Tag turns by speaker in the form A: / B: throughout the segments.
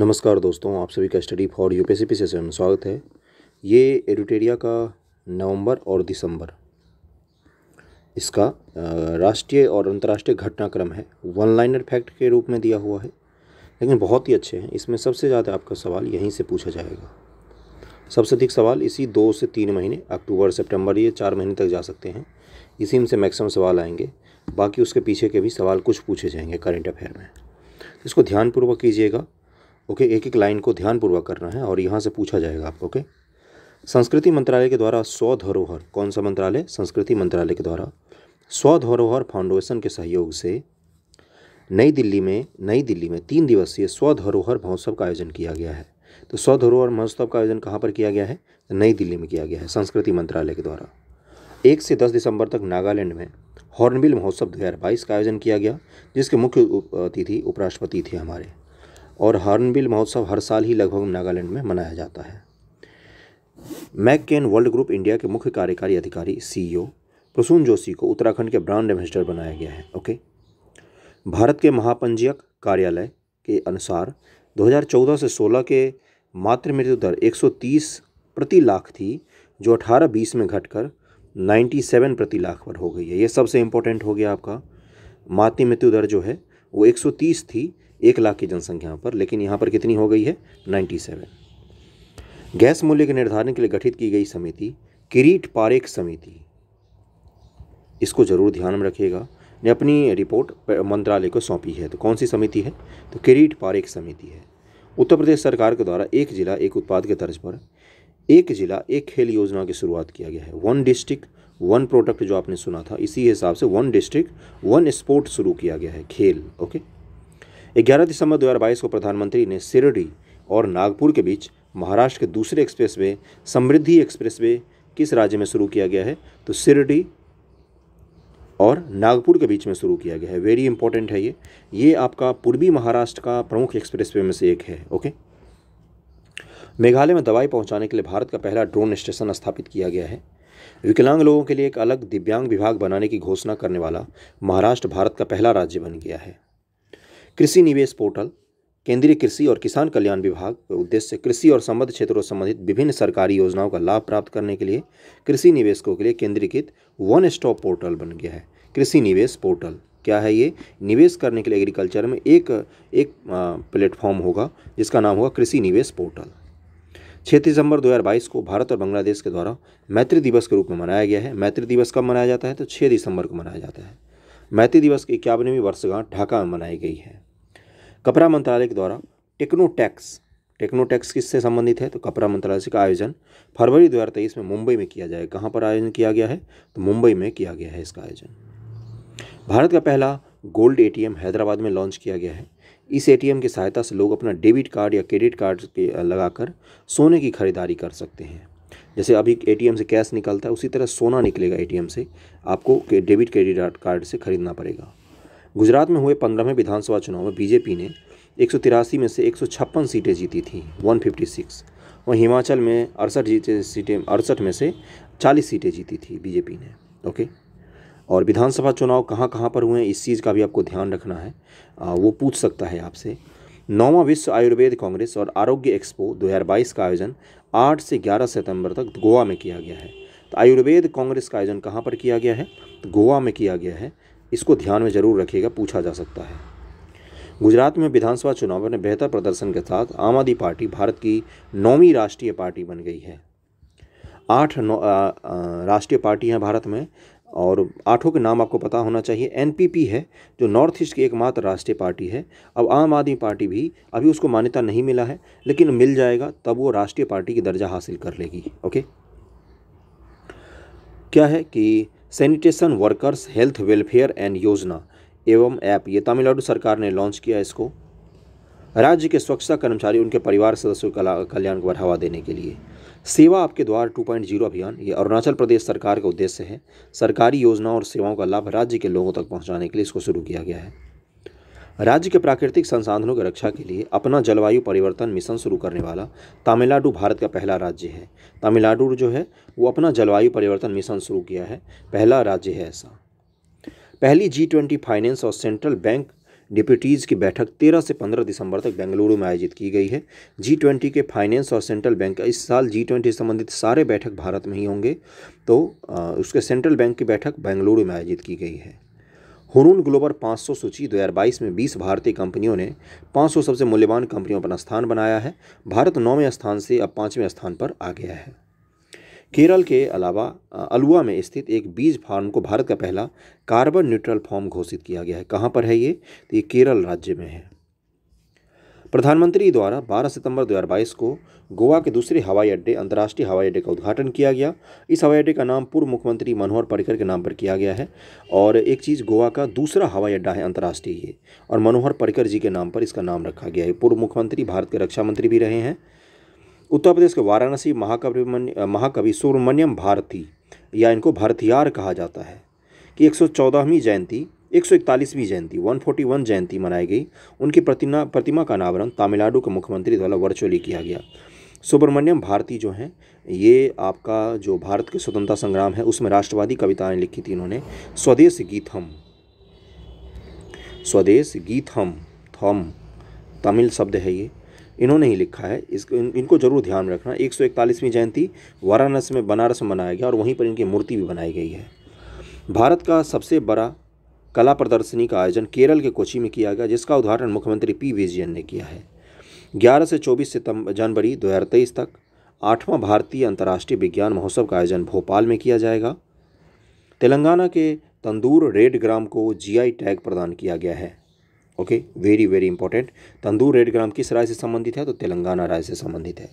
A: नमस्कार दोस्तों आप सभी का study for U P session में स्वागत है ये एडुटेरिया का नवंबर और दिसंबर इसका राष्ट्रीय और अंतर्राष्ट्रीय घटनाक्रम है वन लाइनर फैक्ट के रूप में दिया हुआ है लेकिन बहुत ही अच्छे हैं इसमें सबसे ज़्यादा आपका सवाल यहीं से पूछा जाएगा सबसे अधिक सवाल इसी दो से तीन महीने अक्टूबर सेप्टेम्बर ये चार महीने तक जा सकते हैं इसी में से मैक्सिमम सवाल आएंगे बाकी उसके पीछे के भी सवाल कुछ पूछे जाएंगे करंट अफेयर में इसको ध्यानपूर्वक कीजिएगा ओके एक एक लाइन को ध्यानपूर्वक करना है और यहाँ से पूछा जाएगा आपको ओके संस्कृति मंत्रालय के द्वारा स्व धरोहर कौन सा मंत्रालय संस्कृति मंत्रालय के द्वारा स्व धरोहर फाउंडेशन के सहयोग से नई दिल्ली में नई दिल्ली में तीन दिवसीय स्व धरोहर महोत्सव का आयोजन किया गया है तो स्व धरोहर महोत्सव का आयोजन कहाँ पर किया गया है नई दिल्ली में किया गया है संस्कृति मंत्रालय के द्वारा एक से दस दिसंबर तक नागालैंड में हॉर्नबिल महोत्सव दो का आयोजन किया गया जिसके मुख्य अतिथि उपराष्ट्रपति थे हमारे और हॉर्नबिल महोत्सव हर साल ही लगभग नागालैंड में मनाया जाता है McCann world group India के मुख्य कार्यकारी अधिकारी सीईओ प्रसून जोशी को उत्तराखंड के ब्रांड एम्बेसडर बनाया गया है ओके भारत के महापंजीयक कार्यालय के अनुसार 2014 से 16 के मातृ मृत्यु दर 130 प्रति लाख थी जो 18-20 में घटकर 97 प्रति लाख पर हो गई है ये सबसे इम्पोर्टेंट हो गया आपका मातृ मृत्यु दर जो है वो 130 थी एक लाख की जनसंख्या पर लेकिन यहाँ पर कितनी हो गई है नाइन्टी सेवन गैस मूल्य के निर्धारण के लिए गठित की गई समिति किरीट पारेख समिति इसको जरूर ध्यान में रखिएगा ने अपनी रिपोर्ट मंत्रालय को सौंपी है तो कौन सी समिति है तो किरीट पारेख समिति है उत्तर प्रदेश सरकार के द्वारा एक जिला एक उत्पाद के तर्ज पर एक जिला एक खेल योजना की शुरुआत किया गया है वन डिस्ट्रिक्ट वन प्रोडक्ट जो आपने सुना था इसी हिसाब से वन डिस्ट्रिक्ट वन स्पोर्ट शुरू किया गया है खेल ओके ग्यारह दिसंबर 2022 को प्रधानमंत्री ने सिरडी और नागपुर के बीच महाराष्ट्र के दूसरे एक्सप्रेसवे समृद्धि एक्सप्रेसवे किस राज्य में शुरू किया गया है तो सिरडी और नागपुर के बीच में शुरू किया गया है वेरी इंपॉर्टेंट है ये ये आपका पूर्वी महाराष्ट्र का प्रमुख एक्सप्रेसवे में से एक है ओके मेघालय में दवाई पहुंचाने के लिए भारत का पहला ड्रोन स्टेशन स्थापित किया गया है विकलांग लोगों के लिए एक अलग दिव्यांग विभाग बनाने की घोषणा करने वाला महाराष्ट्र भारत का पहला राज्य बन गया है कृषि निवेश पोर्टल केंद्रीय कृषि और किसान कल्याण विभाग के उद्देश्य कृषि और संबद्ध क्षेत्रों संबंधित विभिन्न सरकारी योजनाओं का लाभ प्राप्त करने के लिए कृषि निवेशकों के लिए केंद्रीकृत वन स्टॉप पोर्टल बन गया है कृषि निवेश पोर्टल क्या है ये निवेश करने के लिए एग्रीकल्चर में एक एक प्लेटफॉर्म होगा जिसका नाम होगा कृषि निवेश पोर्टल छः दिसंबर 2022 को भारत और बांग्लादेश के द्वारा मैत्री दिवस के रूप में मनाया गया है मैत्री दिवस कब मनाया जाता है तो छः दिसंबर को मनाया जाता है मैत्री दिवस की इक्यावनवीं वर्षगांठ ढाका में मनाई गई है कपड़ा मंत्रालय के द्वारा टेक्नोटैक्स टेक्नोटैक्स किससे संबंधित है तो कपड़ा मंत्रालय का आयोजन फरवरी दो में मुंबई में किया जाएगा कहाँ पर आयोजन किया गया है तो मुंबई में किया गया है इसका आयोजन भारत का पहला गोल्ड एटीएम हैदराबाद में लॉन्च किया गया है इस एटीएम की सहायता से लोग अपना डेबिट कार्ड या क्रेडिट कार्ड के लगाकर सोने की खरीदारी कर सकते हैं जैसे अभी एटीएम से कैश निकलता है उसी तरह सोना निकलेगा एटीएम से आपको डेबिट क्रेडिट कार्ड से खरीदना पड़ेगा गुजरात में हुए पंद्रहवें विधानसभा चुनाव में बीजेपी ने एक में से एक सीटें जीती थी 156 और हिमाचल में अड़सठ जीते सीटें अड़सठ में से 40 सीटें जीती थी बीजेपी ने ओके और विधानसभा चुनाव कहाँ कहाँ पर हुए इस चीज़ का भी आपको ध्यान रखना है आ, वो पूछ सकता है आपसे नौवा विश्व आयुर्वेद कांग्रेस और आरोग्य एक्सपो 2022 का आयोजन 8 से 11 सितंबर तक गोवा में किया गया है तो आयुर्वेद कांग्रेस का आयोजन कहाँ पर किया गया है तो गोवा में किया गया है इसको ध्यान में जरूर रखिएगा पूछा जा सकता है गुजरात में विधानसभा चुनावों में बेहतर प्रदर्शन के साथ आम आदमी पार्टी भारत की नौवीं राष्ट्रीय पार्टी बन गई है आठ राष्ट्रीय पार्टी हैं भारत में और आठों के नाम आपको पता होना चाहिए एनपीपी है जो नॉर्थ ईस्ट की एकमात्र राष्ट्रीय पार्टी है अब आम आदमी पार्टी भी अभी उसको मान्यता नहीं मिला है लेकिन मिल जाएगा तब वो राष्ट्रीय पार्टी की दर्जा हासिल कर लेगी ओके क्या है कि sanitation workers health welfare and योजना एवं ऐप ये तमिलनाडु सरकार ने लॉन्च किया इसको राज्य के स्वच्छता कर्मचारी उनके परिवार सदस्यों का कल्याण को बढ़ावा देने के लिए सेवा आपके द्वार 2.0 अभियान ये अरुणाचल प्रदेश सरकार का उद्देश्य है सरकारी योजनाओं और सेवाओं का लाभ राज्य के लोगों तक पहुंचाने के लिए इसको शुरू किया गया है राज्य के प्राकृतिक संसाधनों की रक्षा के लिए अपना जलवायु परिवर्तन मिशन शुरू करने वाला तमिलनाडु भारत का पहला राज्य है तमिलनाडु जो है वो अपना जलवायु परिवर्तन मिशन शुरू किया है पहला राज्य है ऐसा पहली जी ट्वेंटी फाइनेंस और सेंट्रल बैंक डिप्यूटीज़ की बैठक 13 से 15 दिसंबर तक बेंगलुरु में आयोजित की गई है जी ट्वेंटी के फाइनेंस और सेंट्रल बैंक इस साल जी ट्वेंटी संबंधित सारे बैठक भारत में ही होंगे तो उसके सेंट्रल बैंक की बैठक बेंगलुरु में आयोजित की गई है हुरून ग्लोबल 500 सूची 2022 में 20 भारतीय कंपनियों ने 500 सबसे मूल्यवान कंपनियों पर स्थान बनाया है भारत नौवें स्थान से अब पाँचवें स्थान पर आ गया है केरल के अलावा अलुआ में स्थित एक बीज फार्म को भारत का पहला कार्बन न्यूट्रल फार्म घोषित किया गया है कहाँ पर है ये तो ये केरल राज्य में है प्रधानमंत्री द्वारा 12 सितंबर 2022 को गोवा के दूसरे हवाई अड्डे अंतर्राष्ट्रीय हवाई अड्डे का उद्घाटन किया गया इस हवाई अड्डे का नाम पूर्व मुख्यमंत्री मनोहर पर्रिकर के नाम पर किया गया है और एक चीज़ गोवा का दूसरा हवाई अड्डा है अंतर्राष्ट्रीय ये और मनोहर पर्रिकर जी के नाम पर इसका नाम रखा गया है पूर्व मुख्यमंत्री भारत के रक्षा मंत्री भी रहे हैं उत्तर प्रदेश के वाराणसी महाकवि महाकवि सुब्रमण्यम भारती या इनको भारतीयार कहा जाता है कि एक सौ जयंती एक सौ इकतालीसवीं जयंती वन फोर्टी वन जयंती मनाई गई उनकी प्रतिमा प्रतिमा का अनावरण तमिलनाडु के मुख्यमंत्री द्वारा वर्चुअली किया गया सुब्रमण्यम भारती जो हैं ये आपका जो भारत के स्वतंत्रता संग्राम है उसमें राष्ट्रवादी कविताएं लिखी थी इन्होंने स्वदेश गीत हम स्वदेश गीत हम थम तमिल शब्द है ये इन्होंने ही लिखा है इस इन, इनको जरूर ध्यान रखना एक सौ इकतालीसवीं जयंती वाराणसी में बनारस में मनाया गया और वहीं पर इनकी मूर्ति भी बनाई गई है भारत का सबसे बड़ा कला प्रदर्शनी का आयोजन केरल के कोची में किया गया जिसका उद्घाटन मुख्यमंत्री पी विजयन ने किया है 11 से 24 सितंबर जनवरी 2023 तक आठवां भारतीय अंतर्राष्ट्रीय विज्ञान महोत्सव का आयोजन भोपाल में किया जाएगा तेलंगाना के तंदूर रेड ग्राम को जीआई टैग प्रदान किया गया है okay very very important Tandur red gram किस राज्य से संबंधित है तो तेलंगाना राज्य से संबंधित है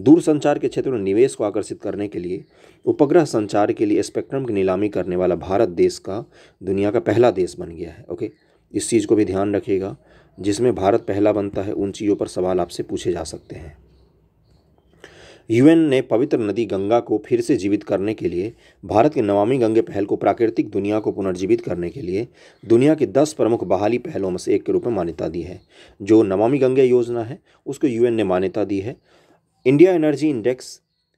A: दूरसंचार के क्षेत्र में निवेश को आकर्षित करने के लिए उपग्रह संचार के लिए स्पेक्ट्रम की नीलामी करने वाला भारत देश का दुनिया का पहला देश बन गया है ओके इस चीज़ को भी ध्यान रखिएगा जिसमें भारत पहला बनता है उन चीज़ों पर सवाल आपसे पूछे जा सकते हैं यूएन ने पवित्र नदी गंगा को फिर से जीवित करने के लिए भारत के नमामि गंगे पहल को प्राकृतिक दुनिया को पुनर्जीवित करने के लिए दुनिया के दस प्रमुख बहाली पहलों में से एक के रूप में मान्यता दी है जो नमामि गंगे योजना है उसको यूएन ने मान्यता दी है India energy index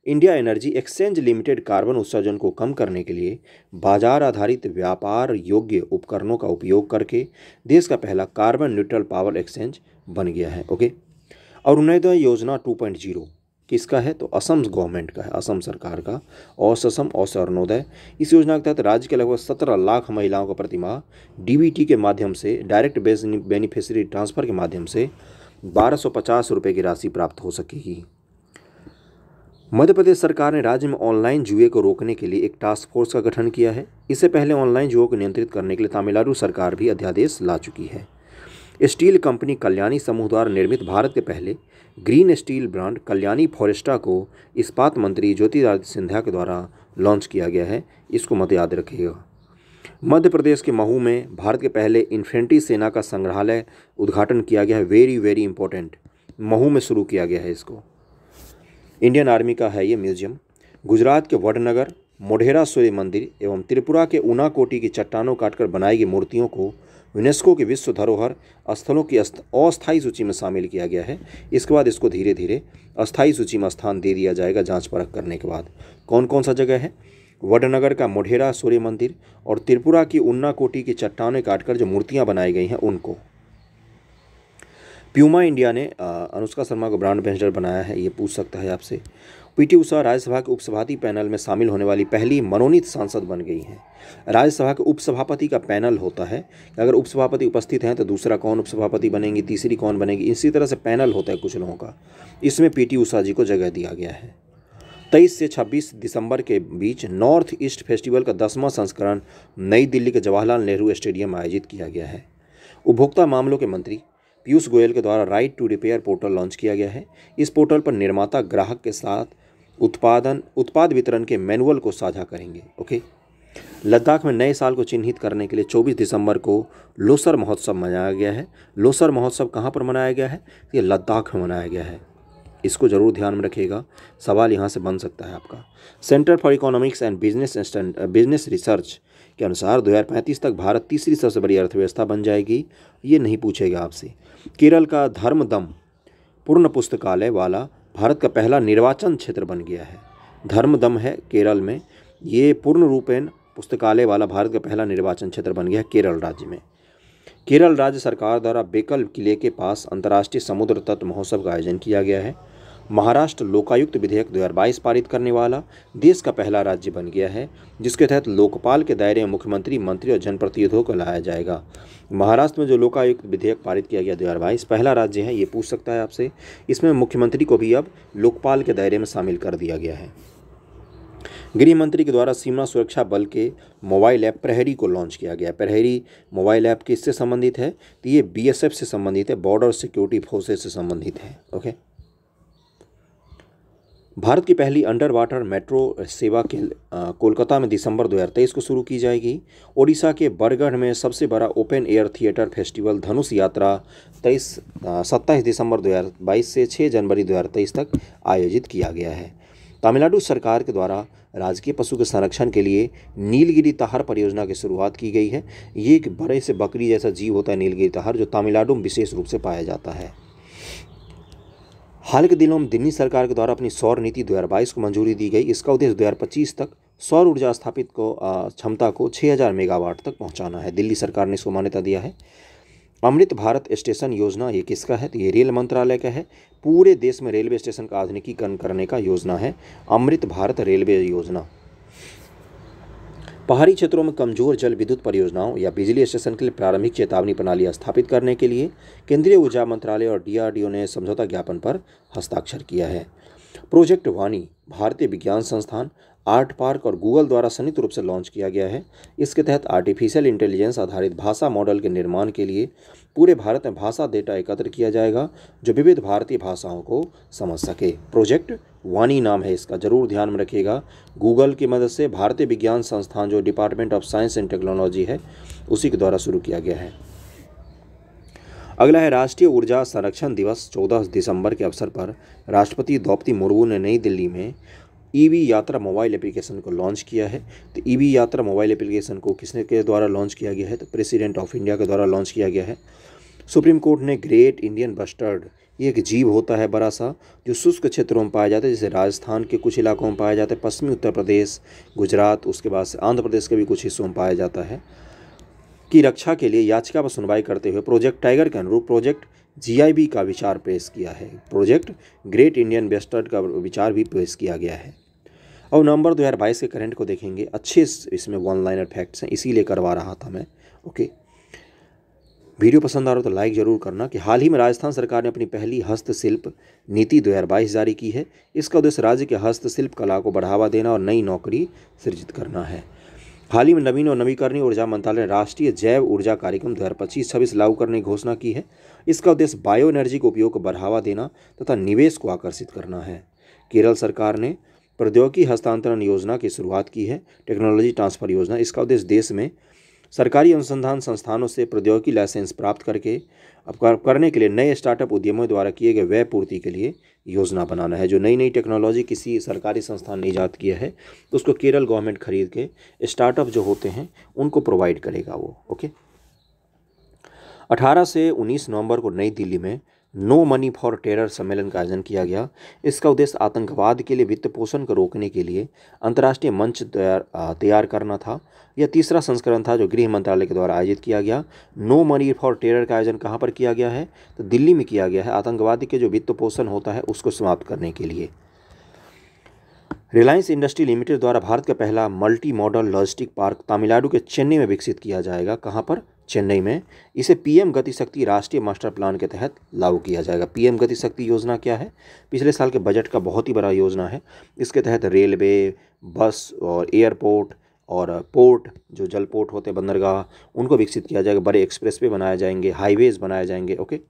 A: India energy exchange limited carbon उत्सर्जन को कम करने के लिए बाजार आधारित व्यापार योग्य उपकरणों का उपयोग करके देश का पहला कार्बन न्यूट्रल पावर एक्सचेंज बन गया है ओके और उन्नयदय योजना 2.0 किसका है तो असम गवर्नमेंट का है असम सरकार का औसम ससम और सर्णोदय इस योजना के तहत राज्य के लगभग सत्रह लाख महिलाओं का प्रतिमा डी के माध्यम से डायरेक्ट बेनिफिशरी ट्रांसफ़र के माध्यम से बारह सौ पचास रुपये की राशि प्राप्त हो सकेगी मध्य प्रदेश सरकार ने राज्य में ऑनलाइन जुए को रोकने के लिए एक टास्क फोर्स का गठन किया है इससे पहले ऑनलाइन जुओं को नियंत्रित करने के लिए तमिलनाडु सरकार भी अध्यादेश ला चुकी है स्टील कंपनी कल्याणी समूह द्वारा निर्मित भारत के पहले green steel brand Kalyani Ferresta को इस्पात मंत्री ज्योतिरादित्य सिंधिया के द्वारा लॉन्च किया गया है इसको मत याद रखिएगा मध्य प्रदेश के महू में भारत के पहले इन्फेंट्री सेना का संग्रहालय उद्घाटन किया गया है वेरी वेरी इंपॉर्टेंट महू में शुरू किया गया है इसको इंडियन आर्मी का है ये म्यूजियम गुजरात के वडनगर मोढेरा सूर्य मंदिर एवं त्रिपुरा के ऊना कोटी की चट्टानों काटकर बनाई गई मूर्तियों को यूनेस्को के विश्व धरोहर स्थलों की अस्थायी सूची में शामिल किया गया है इसके बाद इसको धीरे धीरे अस्थायी सूची में स्थान दे दिया जाएगा जांच परख करने के बाद कौन कौन सा जगह है वडनगर का मोढेरा सूर्य मंदिर और त्रिपुरा की ऊना कोटी की चट्टानें काटकर जो मूर्तियाँ बनाई गई हैं उनको प्यूमा इंडिया ने अनुष्का शर्मा को ब्रांड एम्बेसडर बनाया है ये पूछ सकता है आपसे पीटी उषा राज्यसभा के उपसभापति पैनल में शामिल होने वाली पहली मनोनीत सांसद बन गई हैं राज्यसभा के उपसभापति का पैनल होता है अगर उपसभापति उपस्थित हैं तो दूसरा कौन उपसभापति बनेंगी तीसरी कौन बनेगी इसी तरह से पैनल होता है कुछ लोगों का इसमें पी टी जी को जगह दिया गया है तेईस से छब्बीस दिसंबर के बीच नॉर्थ ईस्ट फेस्टिवल का दसवां संस्करण नई दिल्ली के जवाहरलाल नेहरू स्टेडियम आयोजित किया गया है उपभोक्ता मामलों के मंत्री पीयूष गोयल के द्वारा right to repair portal launch किया गया है इस पोर्टल पर निर्माता ग्राहक के साथ उत्पादन उत्पाद वितरण के मैनुअल को साझा करेंगे ओके लद्दाख में नए साल को चिन्हित करने के लिए 24 दिसंबर को लोसर महोत्सव मनाया गया है लोसर महोत्सव कहाँ पर मनाया गया है ये लद्दाख में मनाया गया है इसको ज़रूर ध्यान में रखिएगा सवाल यहाँ से बन सकता है आपका centre for economics and business business research के अनुसार दो तक भारत तीसरी सबसे बड़ी अर्थव्यवस्था बन जाएगी ये नहीं पूछेगा आपसे केरल का धर्मदम पूर्ण पुस्तकालय वाला भारत का पहला निर्वाचन क्षेत्र बन गया है धर्मदम है केरल में ये पूर्ण रूपेण पुस्तकालय वाला भारत का पहला निर्वाचन क्षेत्र बन गया है केरल राज्य में केरल राज्य सरकार द्वारा बेकल किले के पास अंतर्राष्ट्रीय समुद्र तट महोत्सव का आयोजन किया गया है महाराष्ट्र लोकायुक्त विधेयक 2022 पारित करने वाला देश का पहला राज्य बन गया है जिसके तहत लोकपाल के दायरे में मुख्यमंत्री मंत्री और जनप्रतिनिधियों को लाया जाएगा महाराष्ट्र में जो लोकायुक्त विधेयक पारित किया गया 2022 पहला राज्य है ये पूछ सकता है आपसे इसमें मुख्यमंत्री को भी अब लोकपाल के दायरे में शामिल कर दिया गया है गृह मंत्री के द्वारा सीमा सुरक्षा बल के मोबाइल ऐप प्रहरी को लॉन्च किया गया प्रहरी मोबाइल ऐप किससे संबंधित है तो ये बीएसएफ से संबंधित है बॉर्डर सिक्योरिटी फोर्सेस से संबंधित है ओके भारत की पहली अंडर वाटर मेट्रो सेवा के कोलकाता में दिसंबर 2023 को शुरू की जाएगी ओडिशा के बरगढ़ में सबसे बड़ा open air theatre festival Dhanush Yatra तेईस सत्ताईस दिसंबर 2022 से 6 जनवरी 2023 तक आयोजित किया गया है तमिलनाडु सरकार के द्वारा राजकीय पशु के संरक्षण के लिए नीलगिरी तहार परियोजना की शुरुआत की गई है ये एक बड़े से बकरी जैसा जीव होता है नीलगिरी तहार जो तमिलनाडु में विशेष रूप से पाया जाता है हाल के दिनों में दिल्ली सरकार के द्वारा अपनी सौर नीति 2022 को मंजूरी दी गई इसका उद्देश्य 2025 तक सौर ऊर्जा स्थापित को क्षमता को 6000 मेगावाट तक पहुंचाना है दिल्ली सरकार ने इसको मान्यता दिया है अमृत भारत स्टेशन योजना ये किसका है तो ये रेल मंत्रालय का है पूरे देश में रेलवे स्टेशन का आधुनिकीकरण करने का योजना है अमृत भारत रेलवे योजना पहाड़ी क्षेत्रों में कमजोर जल विद्युत परियोजनाओं या बिजली स्टेशन के लिए प्रारंभिक चेतावनी प्रणाली स्थापित करने के लिए केंद्रीय ऊर्जा मंत्रालय और डीआरडीओ ने समझौता ज्ञापन पर हस्ताक्षर किया है प्रोजेक्ट वानी भारतीय विज्ञान संस्थान आर्ट पार्क और गूगल द्वारा संयुक्त रूप से लॉन्च किया गया है इसके तहत आर्टिफिशियल इंटेलिजेंस आधारित भाषा मॉडल के निर्माण के लिए पूरे भारत में भाषा डेटा एकत्र किया जाएगा जो विविध भारतीय भाषाओं को समझ सके प्रोजेक्ट वानी नाम है इसका जरूर ध्यान में रखिएगा गूगल की मदद से भारतीय विज्ञान संस्थान जो department of science and technology है उसी के द्वारा शुरू किया गया है अगला है राष्ट्रीय ऊर्जा संरक्षण दिवस 14 दिसंबर के अवसर पर राष्ट्रपति द्रौपदी मुर्मू ने नई दिल्ली में EV e Yatra mobile application को लॉन्च किया है तो EV e Yatra mobile application को किसने के द्वारा लॉन्च किया गया है तो प्रेसिडेंट ऑफ इंडिया के द्वारा लॉन्च किया गया है सुप्रीम कोर्ट ने ग्रेट इंडियन बस्टर्ड ये एक जीव होता है बड़ा सा जो शुष्क क्षेत्रों में पाया जाता है जैसे राजस्थान के कुछ इलाकों में पाया जाता है पश्चिमी उत्तर प्रदेश गुजरात उसके बाद से आंध्र प्रदेश के भी कुछ हिस्सों में पाया जाता है की रक्षा के लिए याचिका पर सुनवाई करते हुए प्रोजेक्ट टाइगर के अनुरूप प्रोजेक्ट जीआईबी का विचार पेश किया है प्रोजेक्ट ग्रेट इंडियन बेस्टर्ड का विचार भी पेश किया गया है और नवंबर 2022 के करंट को देखेंगे अच्छे इसमें वन लाइनर फैक्ट्स हैं इसीलिए करवा रहा था मैं ओके वीडियो पसंद आ रहा हो तो लाइक ज़रूर करना कि हाल ही में राजस्थान सरकार ने अपनी पहली हस्तशिल्प नीति 2022 जारी की है इसका उद्देश्य राज्य के हस्तशिल्प कला को बढ़ावा देना और नई नौकरी सृजित करना है हाल ही में नवीन और नवीकरणीय ऊर्जा मंत्रालय ने राष्ट्रीय जैव ऊर्जा कार्यक्रम दो हज़ार पच्चीस लागू करने की घोषणा की है इसका उद्देश्य बायो एनर्जी के उपयोग को बढ़ावा देना तथा निवेश को आकर्षित करना है केरल सरकार ने प्रौद्योगिकी हस्तांतरण योजना की शुरुआत की है टेक्नोलॉजी ट्रांसफर योजना इसका उद्देश्य देश में सरकारी अनुसंधान संस्थानों से प्रौद्योगिकी लाइसेंस प्राप्त करके अब करने के लिए नए स्टार्टअप उद्यमों द्वारा किए गए व्यय पूर्ति के लिए योजना बनाना है जो नई नई टेक्नोलॉजी किसी सरकारी संस्थान ने ईजाद किया है तो उसको केरल गवर्नमेंट खरीद के स्टार्टअप जो होते हैं उनको प्रोवाइड करेगा वो ओके 18 से 19 नवंबर को नई दिल्ली में नो मनी फॉर टेरर सम्मेलन का आयोजन किया गया इसका उद्देश्य आतंकवाद के लिए वित्त पोषण को रोकने के लिए अंतर्राष्ट्रीय मंच तैयार करना था यह तीसरा संस्करण था जो गृह मंत्रालय के द्वारा आयोजित किया गया नो मनी फॉर टेरर का आयोजन कहाँ पर किया गया है तो दिल्ली में किया गया है आतंकवाद के जो वित्त पोषण होता है उसको समाप्त करने के लिए रिलायंस इंडस्ट्री लिमिटेड द्वारा भारत का पहला multi modal logistic park Tamil Nadu के चेन्नई में विकसित किया जाएगा कहाँ पर चेन्नई में इसे पीएम गतिशक्ति राष्ट्रीय मास्टर प्लान के तहत लागू किया जाएगा पीएम गतिशक्ति योजना क्या है पिछले साल के बजट का बहुत ही बड़ा योजना है इसके तहत रेलवे बस और एयरपोर्ट और पोर्ट जो जल पोर्ट होते बंदरगाह उनको विकसित किया जाएगा बड़े एक्सप्रेस वे बनाए जाएंगे हाईवेज़ बनाए जाएंगे ओके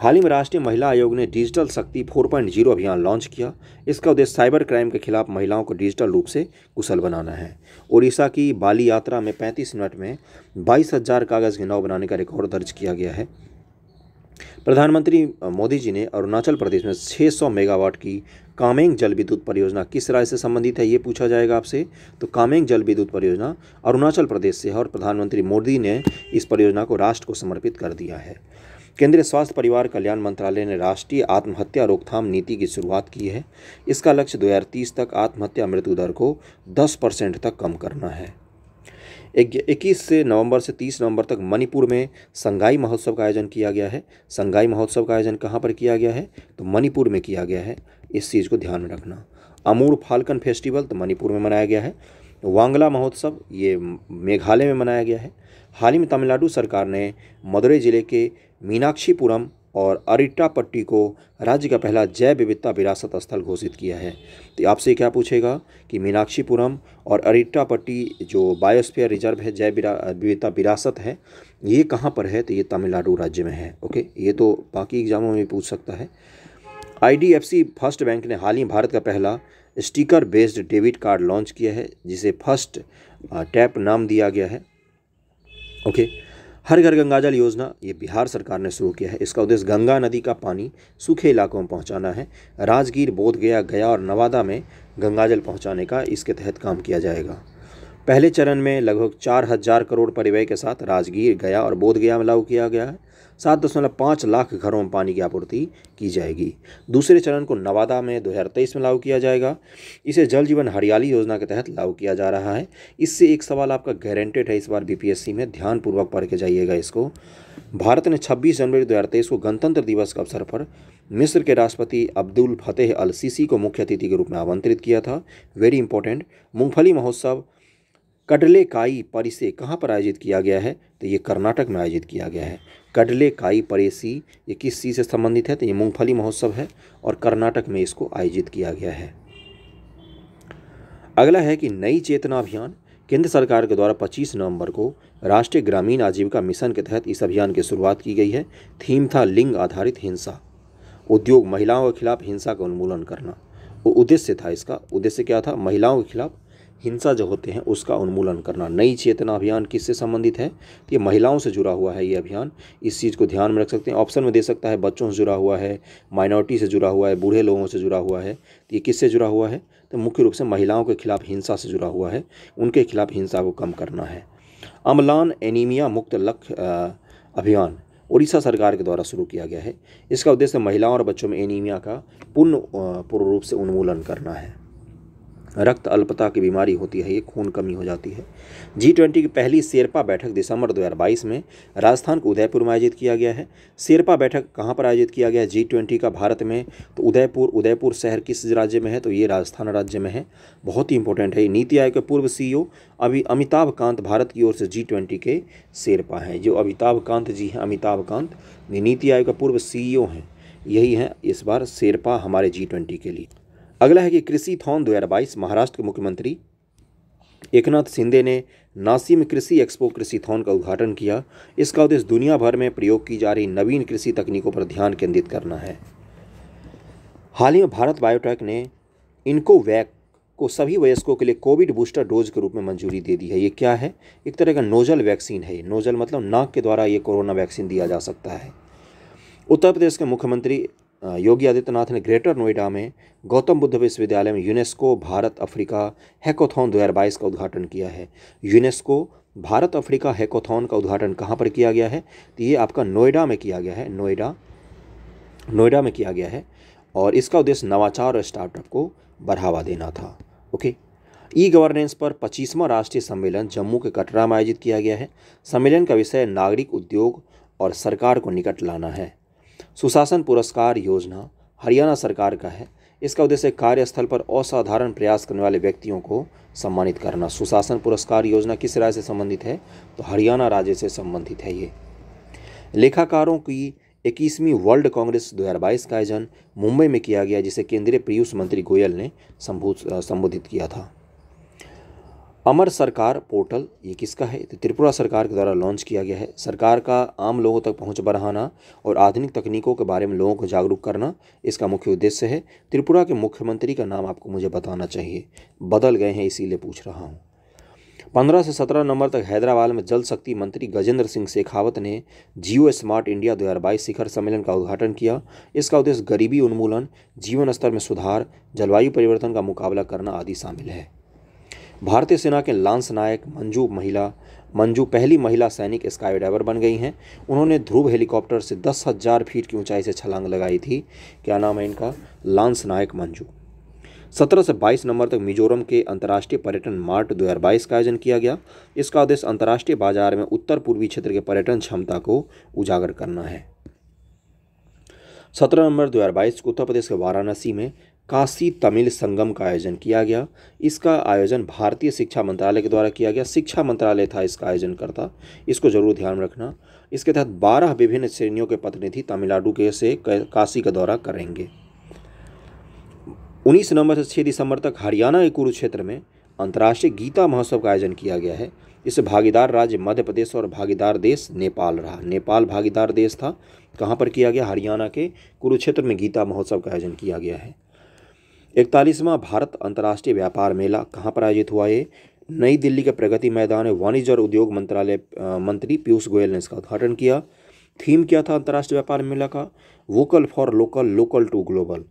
A: हाल ही में राष्ट्रीय महिला आयोग ने डिजिटल शक्ति 4.0 अभियान लॉन्च किया इसका उद्देश्य साइबर क्राइम के खिलाफ महिलाओं को डिजिटल रूप से कुशल बनाना है ओडिशा की बाली यात्रा में 35 मिनट में बाईस हजार कागज़ के नाव बनाने का रिकॉर्ड दर्ज किया गया है प्रधानमंत्री मोदी जी ने अरुणाचल प्रदेश में 600 मेगावाट की कामेंग जल विद्युत परियोजना किस राज्य से संबंधित है ये पूछा जाएगा आपसे तो कामेंग जल विद्युत परियोजना अरुणाचल प्रदेश से है और प्रधानमंत्री मोदी ने इस परियोजना को राष्ट्र को समर्पित कर दिया है केंद्रीय स्वास्थ्य परिवार कल्याण मंत्रालय ने राष्ट्रीय आत्महत्या रोकथाम नीति की शुरुआत की है इसका लक्ष्य 2030 तक आत्महत्या मृत्यु दर को 10 परसेंट तक कम करना है इक्कीस से नवंबर से 30 नवंबर तक मणिपुर में संगाई महोत्सव का आयोजन किया गया है संगाई महोत्सव का आयोजन कहाँ पर किया गया है तो मणिपुर में किया गया है इस चीज़ को ध्यान में रखना अमूर फाल्कन फेस्टिवल तो मणिपुर में मनाया गया है वांगला महोत्सव ये मेघालय में मनाया गया है हाल ही में तमिलनाडु सरकार ने मदुरई ज़िले के मीनाक्षीपुरम और अरिट्टापट्टी को राज्य का पहला जैव विविधता विरासत स्थल घोषित किया है तो आपसे क्या पूछेगा कि मीनाक्षीपुरम और अरिट्टापट्टी जो बायोस्फीयर रिजर्व है जैव विविधता विरासत है ये कहाँ पर है तो ये तमिलनाडु राज्य में है ओके ये तो बाकी एग्जामों में पूछ सकता है आई फर्स्ट बैंक ने हाल ही भारत का पहला sticker based debit card launch किया है जिसे फर्स्ट टैप नाम दिया गया है ओके okay. हर घर गंगा जल योजना ये बिहार सरकार ने शुरू किया है इसका उद्देश्य गंगा नदी का पानी सूखे इलाकों में पहुंचाना है राजगीर बोधगया गया और नवादा में गंगा जल पहुँचाने का इसके तहत काम किया जाएगा पहले चरण में लगभग चार हजार करोड़ परिवय के साथ राजगीर गया और बोधगया में लागू किया गया है सात दशमलव पाँच लाख घरों में पानी की आपूर्ति की जाएगी दूसरे चरण को नवादा में दो हज़ार तेईस में लागू किया जाएगा इसे जल जीवन हरियाली योजना के तहत लागू किया जा रहा है इससे एक सवाल आपका गारंटेड है इस बार बीपीएससी में ध्यानपूर्वक पढ़ के जाइएगा इसको भारत ने 26 जनवरी तेईस को गणतंत्र दिवस के अवसर पर मिस्र के राष्ट्रपति अब्दुल फतेह अल सीसी को मुख्य अतिथि के रूप में आमंत्रित किया था वेरी इंपॉर्टेंट मूँगफली महोत्सव कडले काई परिसे कहाँ पर आयोजित किया गया है तो ये कर्नाटक में आयोजित किया गया है कडले काई परेसी ये किस चीज़ से संबंधित है तो ये मूंगफली महोत्सव है और कर्नाटक में इसको आयोजित किया गया है अगला है कि नई चेतना अभियान केंद्र सरकार के द्वारा 25 नवंबर को राष्ट्रीय ग्रामीण आजीविका मिशन के तहत इस अभियान की शुरुआत की गई है थीम था लिंग आधारित हिंसा उद्योग महिलाओं के खिलाफ हिंसा का उन्मूलन करना उद्देश्य था इसका उद्देश्य क्या था महिलाओं के खिलाफ हिंसा जो होते हैं उसका उन्मूलन करना नई चेतना अभियान किससे संबंधित है ये महिलाओं से जुड़ा हुआ है ये अभियान इस चीज़ को ध्यान में रख सकते हैं ऑप्शन में दे सकता है बच्चों से जुड़ा हुआ है माइनॉरिटी से जुड़ा हुआ है बूढ़े लोगों से जुड़ा हुआ है तो ये किससे जुड़ा हुआ है तो मुख्य रूप से महिलाओं के खिलाफ हिंसा से जुड़ा हुआ है उनके खिलाफ हिंसा को कम करना है अम्लान एनीमिया मुक्त लक्ष्य अभियान उड़ीसा सरकार के द्वारा शुरू किया गया है इसका उद्देश्य महिलाओं और बच्चों में एनीमिया का पूर्ण पूर्ण रूप से उन्मूलन करना है रक्त अल्पता की बीमारी होती है ये खून कमी हो जाती है जी ट्वेंटी की पहली शेरपा बैठक दिसंबर 2022 में राजस्थान के उदयपुर में आयोजित किया गया है शेरपा बैठक कहाँ पर आयोजित किया गया है जी ट्वेंटी का भारत में तो उदयपुर उदयपुर शहर किस राज्य में है तो ये राजस्थान राज्य में है बहुत ही इंपॉर्टेंट है नीति आयोग के पूर्व सी e अभी अमिताभ कांत भारत की ओर से जी ट्वेंटी के शेरपा हैं जो अमिताभ कांत जी हैं अमिताभ कांत नीति आयोग का पूर्व सी e हैं यही हैं इस बार शेरपा हमारे जी ट्वेंटी के लिए अगला है कि कृषि थॉन 2022 महाराष्ट्र के मुख्यमंत्री एकनाथ शिंदे ने नासिक में कृषि एक्सपो कृषि थॉन का उद्घाटन किया इसका उद्देश्य दुनिया भर में प्रयोग की जा रही नवीन कृषि तकनीकों पर ध्यान केंद्रित करना है हाल ही में भारत बायोटेक ने इनकोवैक को सभी वयस्कों के लिए कोविड बूस्टर डोज के रूप में मंजूरी दे दी है ये क्या है एक तरह का नोजल वैक्सीन है नोजल मतलब नाक के द्वारा ये कोरोना वैक्सीन दिया जा सकता है उत्तर प्रदेश के मुख्यमंत्री योगी आदित्यनाथ ने ग्रेटर नोएडा में गौतम बुद्ध विश्वविद्यालय में यूनेस्को भारत अफ्रीका हैकोथॉन 2022 का उद्घाटन किया है यूनेस्को भारत अफ्रीका हैकोथॉन का उद्घाटन कहाँ पर किया गया है तो ये आपका नोएडा में किया गया है नोएडा नोएडा में किया गया है और इसका उद्देश्य नवाचार और स्टार्टअप को बढ़ावा देना था ओके ई गवर्नेंस पर पच्चीसवां राष्ट्रीय सम्मेलन जम्मू के कटरा में आयोजित किया गया है सम्मेलन का विषय नागरिक उद्योग और सरकार को निकट लाना है सुशासन पुरस्कार योजना हरियाणा सरकार का है इसका उद्देश्य कार्यस्थल पर असाधारण प्रयास करने वाले व्यक्तियों को सम्मानित करना सुशासन पुरस्कार योजना किस राज्य से संबंधित है तो हरियाणा राज्य से संबंधित है ये लेखाकारों की इक्कीसवीं वर्ल्ड कांग्रेस 2022 का आयोजन मुंबई में किया गया जिसे केंद्रीय पीयूष मंत्री गोयल ने संबोधित किया था अमर सरकार पोर्टल ये किसका है तो त्रिपुरा सरकार के द्वारा लॉन्च किया गया है सरकार का आम लोगों तक पहुंच बढ़ाना और आधुनिक तकनीकों के बारे में लोगों को जागरूक करना इसका मुख्य उद्देश्य है त्रिपुरा के मुख्यमंत्री का नाम आपको मुझे बताना चाहिए बदल गए हैं इसीलिए पूछ रहा हूँ पंद्रह से सत्रह नंबर तक हैदराबाद में जल शक्ति मंत्री गजेंद्र सिंह शेखावत ने जियो स्मार्ट इंडिया 2022 शिखर सम्मेलन का उद्घाटन किया इसका उद्देश्य गरीबी उन्मूलन जीवन स्तर में सुधार जलवायु परिवर्तन का मुकाबला करना आदि शामिल है भारतीय सेना के लांस नायक मंजू महिला मंजू पहली महिला सैनिक स्काई डाइवर बन गई हैं उन्होंने ध्रुव हेलीकॉप्टर से दस हज़ार फीट की ऊंचाई से छलांग लगाई थी क्या नाम है इनका लांस नायक मंजू सत्रह से बाईस नवंबर तक मिजोरम के अंतर्राष्ट्रीय पर्यटन मार्ट 2022 का आयोजन किया गया इसका उद्देश्य अंतर्राष्ट्रीय बाजार में उत्तर पूर्वी क्षेत्र के पर्यटन क्षमता को उजागर करना है सत्रह नवंबर 2022 को उत्तर प्रदेश के वाराणसी में काशी तमिल संगम का आयोजन किया गया इसका आयोजन भारतीय शिक्षा मंत्रालय के द्वारा किया गया शिक्षा मंत्रालय था इसका आयोजन करता इसको जरूर ध्यान रखना इसके तहत बारह विभिन्न श्रेणियों के प्रतिनिधि तमिलनाडु के से काशी का दौरा करेंगे उन्नीस नवंबर से छः दिसंबर तक हरियाणा के कुरुक्षेत्र में अंतर्राष्ट्रीय गीता महोत्सव का आयोजन किया गया है इससे भागीदार राज्य मध्य प्रदेश और भागीदार देश नेपाल रहा नेपाल भागीदार देश था कहाँ पर किया गया हरियाणा के कुरुक्षेत्र में गीता महोत्सव का आयोजन किया गया है इकतालीसवां भारत अंतर्राष्ट्रीय व्यापार मेला कहाँ पर आयोजित हुआ ये नई दिल्ली के प्रगति मैदान वाणिज्य और उद्योग मंत्रालय मंत्री पीयूष गोयल ने इसका उद्घाटन किया थीम क्या था अंतर्राष्ट्रीय व्यापार मेला का vocal for local local to global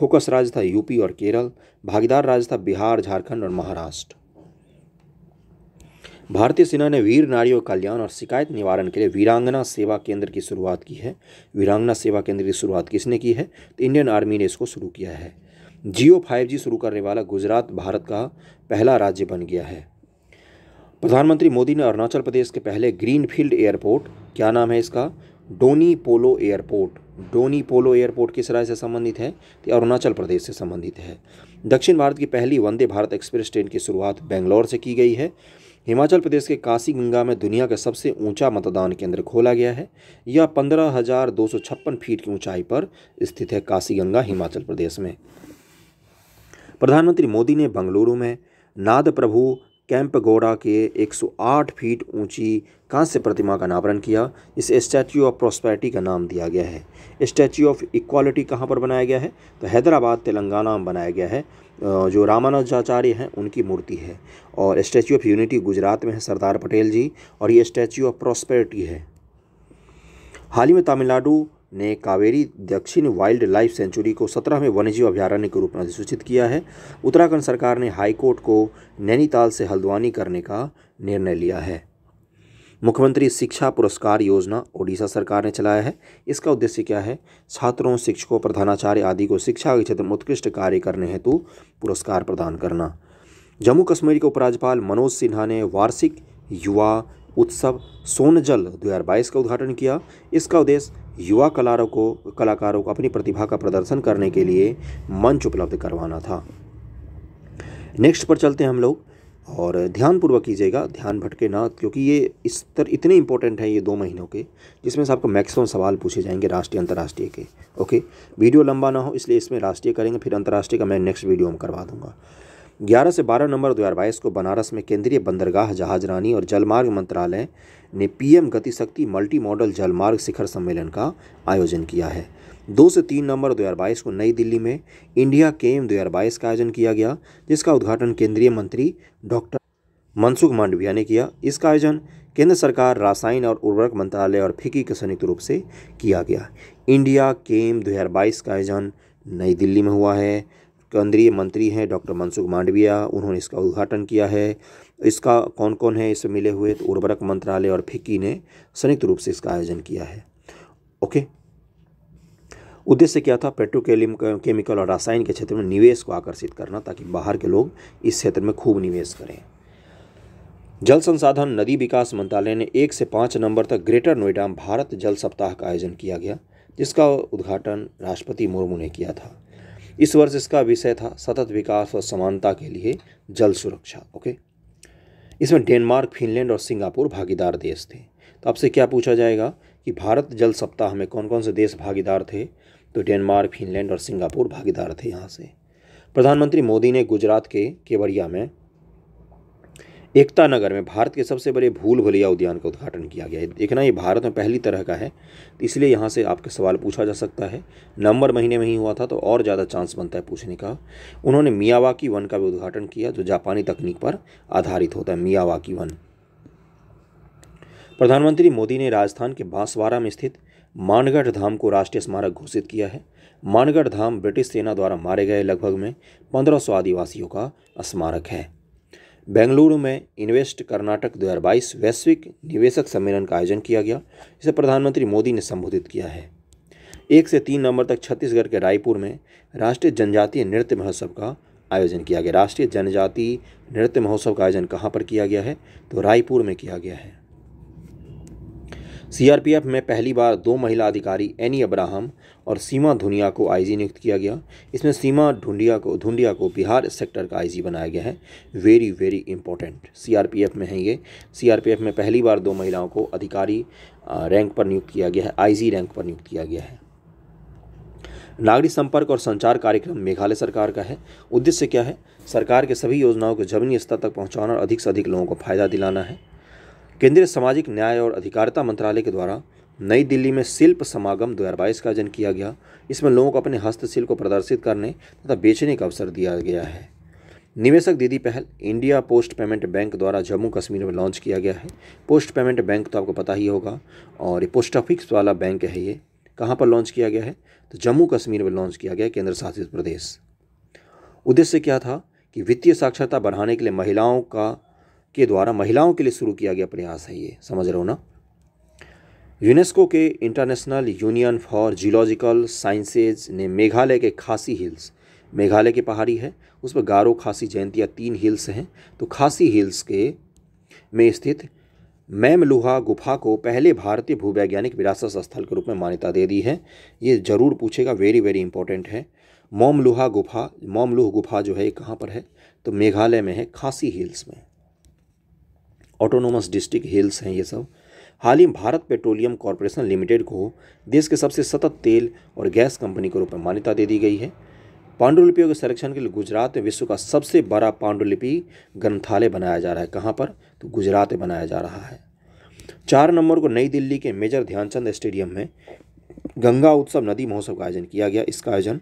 A: focus राज्य था यूपी और केरल भागीदार राज्य था बिहार झारखंड और महाराष्ट्र भारतीय सेना ने वीर नारियों कल्याण और शिकायत निवारण के लिए वीरांगना सेवा केंद्र की शुरुआत की है वीरांगना सेवा केंद्र की शुरुआत किसने की है तो इंडियन आर्मी ने इसको शुरू किया है जियो फाइव जी शुरू करने वाला गुजरात भारत का पहला राज्य बन गया है प्रधानमंत्री मोदी ने अरुणाचल प्रदेश के पहले ग्रीनफील्ड एयरपोर्ट क्या नाम है इसका डोनी पोलो एयरपोर्ट डोनी पोलो एयरपोर्ट किस राज्य से संबंधित है तो अरुणाचल प्रदेश से संबंधित है दक्षिण भारत की पहली वंदे भारत एक्सप्रेस ट्रेन की शुरुआत बेंगलोर से की गई है हिमाचल प्रदेश के काशी गंगा में दुनिया का सबसे ऊंचा मतदान केंद्र खोला गया है यह पंद्रह हज़ार दो सौ छप्पन फीट की ऊंचाई पर स्थित है काशी गंगा हिमाचल प्रदेश में प्रधानमंत्री मोदी ने बंगलुरु में नाद प्रभु कैंपगौड़ा के 108 फीट ऊंची कांस्य प्रतिमा का अनावरण किया इसे स्टैचू ऑफ प्रॉस्पेरिटी का नाम दिया गया है स्टैचू ऑफ इक्वालिटी कहाँ पर बनाया गया है तो हैदराबाद तेलंगाना में बनाया गया है जो रामानुजाचार्य हैं उनकी मूर्ति है और स्टैचू ऑफ यूनिटी गुजरात में है सरदार पटेल जी और ये स्टैचू ऑफ प्रॉस्पेरिटी है हाल ही में तमिलनाडु ने कावेरी दक्षिण वाइल्ड लाइफ सेंचुरी को सत्रहवें वन्यजीव अभ्यारण्य के रूप में अधिसूचित किया है उत्तराखंड सरकार ने हाईकोर्ट को नैनीताल से हल्द्वानी करने का निर्णय लिया है मुख्यमंत्री शिक्षा पुरस्कार योजना ओडिशा सरकार ने चलाया है इसका उद्देश्य क्या है छात्रों शिक्षकों प्रधानाचार्य आदि को शिक्षा के क्षेत्र में उत्कृष्ट कार्य करने हेतु पुरस्कार प्रदान करना जम्मू कश्मीर के उपराज्यपाल मनोज सिन्हा ने वार्षिक युवा उत्सव सोनजल 2022 का उद्घाटन किया इसका उद्देश्य युवा कलारों को कलाकारों को अपनी प्रतिभा का प्रदर्शन करने के लिए मंच उपलब्ध करवाना था नेक्स्ट पर चलते हैं हम लोग और ध्यानपूर्वक कीजिएगा ध्यान भटके ना क्योंकि ये इस तरह इतने इंपॉर्टेंट हैं ये दो महीनों के जिसमें से आपको मैक्सिमम सवाल पूछे जाएंगे राष्ट्रीय अंतर्राष्ट्रीय के ओके वीडियो लंबा ना हो इसलिए इसमें राष्ट्रीय करेंगे फिर अंतर्राष्ट्रीय का मैं नेक्स्ट वीडियो में करवा दूंगा 11 से 12 नवंबर 2022 को बनारस में केंद्रीय बंदरगाह जहाजरानी और जलमार्ग मंत्रालय ने पीएम गतिशक्ति मल्टी मॉडल जलमार्ग शिखर सम्मेलन का आयोजन किया है दो से तीन नवंबर 2022 को नई दिल्ली में इंडिया केम 2022 का आयोजन किया गया जिसका उद्घाटन केंद्रीय मंत्री डॉक्टर मनसुख मांडविया ने किया इसका आयोजन केंद्र सरकार रासायन और उर्वरक मंत्रालय और फिक्की के संयुक्त रूप से किया गया इंडिया केम 2022 का आयोजन नई दिल्ली में हुआ है केंद्रीय मंत्री हैं डॉक्टर मनसुख मांडविया उन्होंने इसका उद्घाटन किया है इसका कौन कौन है इससे मिले हुए तो उर्वरक मंत्रालय और फिक्की ने संयुक्त रूप से इसका आयोजन किया है ओके उद्देश्य क्या था पेट्रोकेलियम केमिकल और रसायन के क्षेत्र में निवेश को आकर्षित करना ताकि बाहर के लोग इस क्षेत्र में खूब निवेश करें जल संसाधन नदी विकास मंत्रालय ने एक से पाँच नंबर तक ग्रेटर नोएडा भारत जल सप्ताह का आयोजन किया गया जिसका उद्घाटन राष्ट्रपति मुर्मू ने किया था इस वर्ष इसका विषय था सतत विकास और समानता के लिए जल सुरक्षा ओके इसमें डेनमार्क फिनलैंड और सिंगापुर भागीदार देश थे तो आपसे क्या पूछा जाएगा कि भारत जल सप्ताह में कौन कौन से देश भागीदार थे तो डेनमार्क फिनलैंड और सिंगापुर भागीदार थे यहाँ से प्रधानमंत्री मोदी ने गुजरात के केवड़िया में एकता नगर में भारत के सबसे बड़े भूल भलिया उद्यान का उद्घाटन किया गया है देखना ये भारत में पहली तरह का है इसलिए यहाँ से आपके सवाल पूछा जा सकता है नवंबर महीने में ही हुआ था तो और ज़्यादा चांस बनता है पूछने का उन्होंने मियावाकी वन का भी उद्घाटन किया जो जापानी तकनीक पर आधारित होता है मियावाकी वन प्रधानमंत्री मोदी ने राजस्थान के बांसवाड़ा में स्थित मानगढ़ धाम को राष्ट्रीय स्मारक घोषित किया है मानगढ़ धाम ब्रिटिश सेना द्वारा मारे गए लगभग में पंद्रह आदिवासियों का स्मारक है बेंगलुरु में इन्वेस्ट कर्नाटक 2022 वैश्विक निवेशक सम्मेलन का आयोजन किया गया जिसे प्रधानमंत्री मोदी ने संबोधित किया है एक से तीन नवंबर तक छत्तीसगढ़ के रायपुर में राष्ट्रीय जनजातीय नृत्य महोत्सव का आयोजन किया गया राष्ट्रीय जनजातीय नृत्य महोत्सव का आयोजन कहाँ पर किया गया है तो रायपुर में किया गया है सीआरपीएफ में पहली बार दो महिला अधिकारी एनी अब्राहम और सीमा धुनिया को आईजी नियुक्त किया गया इसमें सीमा ढूंढिया को ढूंढिया को बिहार सेक्टर का आईजी बनाया गया है वेरी वेरी इंपॉर्टेंट सीआरपीएफ में है ये सीआरपीएफ में पहली बार दो महिलाओं को अधिकारी रैंक पर नियुक्त किया गया है आई रैंक पर नियुक्त किया गया है नागरिक संपर्क और संचार कार्यक्रम मेघालय सरकार का है उद्देश्य क्या है सरकार के सभी योजनाओं को जमीनी स्तर तक पहुंचाना और अधिक से अधिक लोगों को फायदा दिलाना है केंद्रीय सामाजिक न्याय और अधिकारिता मंत्रालय के द्वारा नई दिल्ली में शिल्प समागम दो का आयोजन किया गया इसमें लोगों को अपने हस्तशिल्प को प्रदर्शित करने तथा बेचने का अवसर दिया गया है निवेशक दीदी पहल इंडिया पोस्ट पेमेंट बैंक द्वारा जम्मू कश्मीर में लॉन्च किया गया है पोस्ट पेमेंट बैंक तो आपको पता ही होगा और ये पोस्ट ऑफिस वाला बैंक है ये कहाँ पर लॉन्च किया गया है तो जम्मू कश्मीर में लॉन्च किया गया केंद्र शासित प्रदेश उद्देश्य क्या था कि वित्तीय साक्षरता बढ़ाने के लिए महिलाओं का के द्वारा महिलाओं के लिए शुरू किया गया प्रयास है ये समझ रहे हो ना यूनेस्को के international union for geological sciences ने मेघालय के खासी हिल्स मेघालय की पहाड़ी है उस पर गारो खासी जयंतिया तीन हिल्स हैं तो खासी हिल्स के में स्थित मैमलुहा गुफा को पहले भारतीय भूवैज्ञानिक विरासत स्थल के रूप में मान्यता दे दी है ये जरूर पूछेगा वेरी वेरी इंपॉर्टेंट है मोमलुहा गुफा मोमलुह गुफा जो है ये कहाँ पर है तो मेघालय में है खासी हिल्स में ऑटोनोमस डिस्ट्रिक्ट हिल्स हैं ये सब हाल ही में भारत पेट्रोलियम कॉरपोरेशन लिमिटेड को देश के सबसे सतत तेल और गैस कंपनी के रूप में मान्यता दे दी गई है पांडुलिपियों के संरक्षण के लिए गुजरात में विश्व का सबसे बड़ा पांडुलिपि ग्रंथालय बनाया जा रहा है कहाँ पर तो गुजरात में बनाया जा रहा है चार नंबर को नई दिल्ली के मेजर ध्यानचंद स्टेडियम में गंगा उत्सव नदी महोत्सव का आयोजन किया गया इसका आयोजन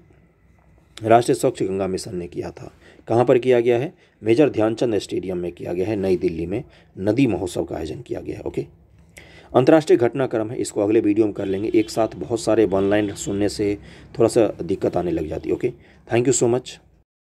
A: राष्ट्रीय स्वच्छ गंगा मिशन ने किया था कहाँ पर किया गया है मेजर ध्यानचंद स्टेडियम में किया गया है नई दिल्ली में नदी महोत्सव का आयोजन किया गया है ओके अंतर्राष्ट्रीय घटनाक्रम है इसको अगले वीडियो में कर लेंगे एक साथ बहुत सारे ऑनलाइन सुनने से थोड़ा सा दिक्कत आने लग जाती है okay thank you so much